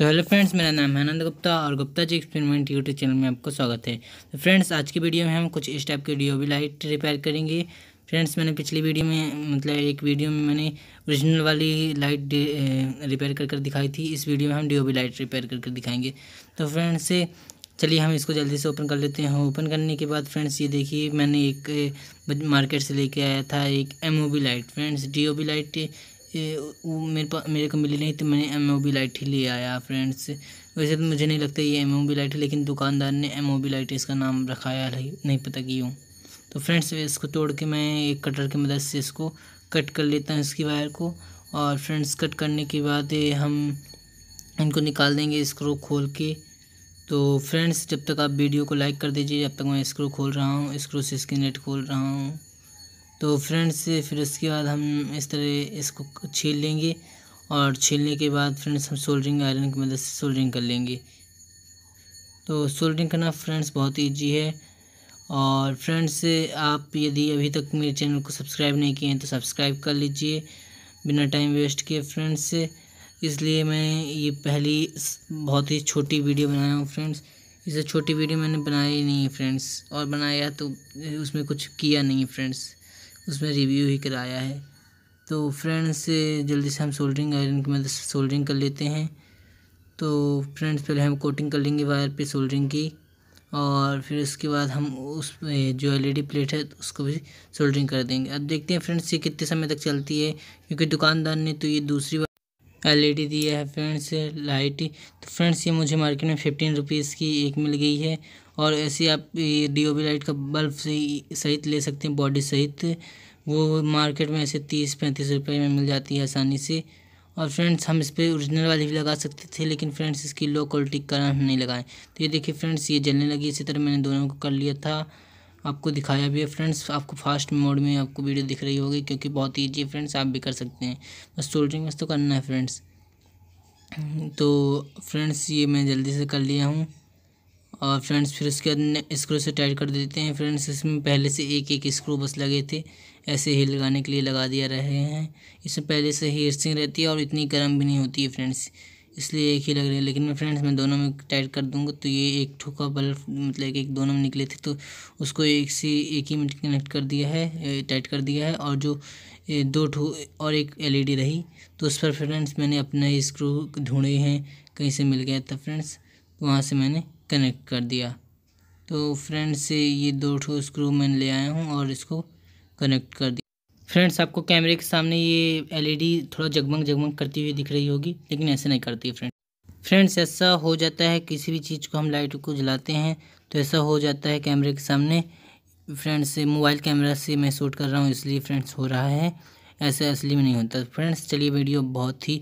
तो hello friends मेरा नाम है आनंद गुप्ता और Gupta ji experiment YouTube channel में आपको स्वागत है तो फ्रेंड्स आज की वीडियो में हम कुछ इस टाइप के डी लाइट रिपेयर करेंगे फ्रेंड्स मैंने पिछली वीडियो में मतलब एक वीडियो में मैंने ओरिजिनल वाली लाइट रिपेयर कर कर दिखाई थी इस वीडियो में हम डी लाइट रिपेयर कर कर दिखाएंगे तो फ्रेंड्स से चलिए हम इसको जल्दी से ओपन कर लेते हैं ओपन करने के बाद फ्रेंड्स ये देखिए मैंने एक मार्केट से लेके आया था एक M light friends D light ये वो मेरे पास मेरे को मिली नहीं तो मैंने एम ओ बी लाइट ही ले आया फ्रेंड्स वैसे तो मुझे नहीं लगता ये एम ओ बी लाइट है लेकिन दुकानदार ने एम ओ बी लाइट इसका नाम रखाया है नहीं पता क्यों तो फ्रेंड्स इसको तोड़ के मैं एक कटर की मदद से इसको कट कर लेता हूँ इसकी वायर को और फ्रेंड्स कट करने के बाद हम इनको निकाल देंगे स्क्रू खोल के तो फ्रेंड्स जब तक आप वीडियो को लाइक कर दीजिए जब तक मैं इसक्रो खोल रहा हूँ इसक्रो से स्क्रीन नेट खोल रहा हूँ तो फ्रेंड्स फिर उसके बाद हम इस तरह इसको छील लेंगे और छीलने के बाद फ्रेंड्स हम सोल्डरिंग आयरन की मदद से सोल्डरिंग कर लेंगे तो सोल्डरिंग करना फ्रेंड्स बहुत ईजी है और फ्रेंड्स आप यदि अभी तक मेरे चैनल को सब्सक्राइब नहीं किए हैं तो सब्सक्राइब कर लीजिए बिना टाइम वेस्ट किए फ्रेंड्स इसलिए मैं ये पहली बहुत ही छोटी वीडियो बनाया हूँ फ्रेंड्स इसे छोटी वीडियो मैंने बनाई नहीं है फ्रेंड्स और बनाया तो उसमें कुछ किया नहीं है फ्रेंड्स उसमें रिव्यू ही कराया है तो फ्रेंड्स जल्दी से हम सोल्डरिंग आयरन की मदद से सोल्डरिंग कर लेते हैं तो फ्रेंड्स पहले हम कोटिंग कर लेंगे वायर पे सोल्डरिंग की और फिर उसके बाद हम उस जो एलईडी प्लेट है उसको भी सोल्डरिंग कर देंगे अब देखते हैं फ्रेंड्स ये कितने समय तक चलती है क्योंकि दुकानदार ने तो ये दूसरी बार एल ई दिया है फ्रेंड्स लाइट तो फ्रेंड्स ये मुझे मार्केट में फिफ्टीन रुपीज़ की एक मिल गई है और ऐसे आप डी ओ बी लाइट का बल्ब सहित ले सकते हैं बॉडी सहित वो मार्केट में ऐसे तीस पैंतीस रुपये में मिल जाती है आसानी से और फ्रेंड्स हम इस पर ओरिजिनल वाली भी लगा सकते थे लेकिन फ्रेंड्स इसकी लो क्वालिटी का हम नहीं लगाए तो ये देखिए फ्रेंड्स ये जलने लगी इसी तरह मैंने दोनों को कर लिया था आपको दिखाया भी है फ्रेंड्स आपको फास्ट मोड में आपको वीडियो दिख रही होगी क्योंकि बहुत ईजी है फ्रेंड्स आप भी कर सकते हैं बस सोल्डरिंग बस तो करना है फ्रेंड्स तो फ्रेंड्स ये मैं जल्दी से कर लिया हूँ और फ्रेंड्स फिर उसके बाद स्क्रू से टाइट कर देते हैं फ्रेंड्स इसमें पहले से एक एक स्क्रू बस लगे थे ऐसे ही लगाने के लिए लगा दिया रहे हैं इसमें पहले से ही हीरसिंग रहती है और इतनी गर्म भी नहीं होती है फ्रेंड्स इसलिए एक ही लग रही है लेकिन मैं फ्रेंड्स मैं दोनों में टाइट कर दूंगा तो ये एक ठोका बल्ब मतलब एक दोनों में निकले थे तो उसको एक से एक ही मिनट कनेक्ट कर दिया है टाइट कर दिया है और जो दो ठो और एक एलईडी रही तो उस पर फ्रेंड्स मैंने अपने स्क्रू ढूंढे हैं कहीं से मिल गया था फ्रेंड्स वहाँ से मैंने कनेक्ट कर दिया तो फ्रेंड्स से ये दो ठो स्क्रू मैंने ले आया हूँ और इसको कनेक्ट कर दिया फ्रेंड्स आपको कैमरे के सामने ये एलईडी थोड़ा जगमग जगमग करती हुई दिख रही होगी लेकिन ऐसे नहीं करती फ्रेंड फ्रेंड्स ऐसा हो जाता है किसी भी चीज़ को हम लाइट को जलाते हैं तो ऐसा हो जाता है कैमरे के सामने फ्रेंड्स मोबाइल कैमरा से मैं शूट कर रहा हूँ इसलिए फ्रेंड्स हो रहा है ऐसे असली में नहीं होता फ्रेंड्स चलिए वीडियो बहुत ही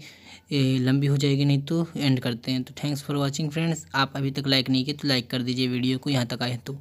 लंबी हो जाएगी नहीं तो एंड करते हैं तो थैंक्स फॉर वॉचिंग फ्रेंड्स आप अभी तक लाइक नहीं किए तो लाइक कर दीजिए वीडियो को यहाँ तक आए तो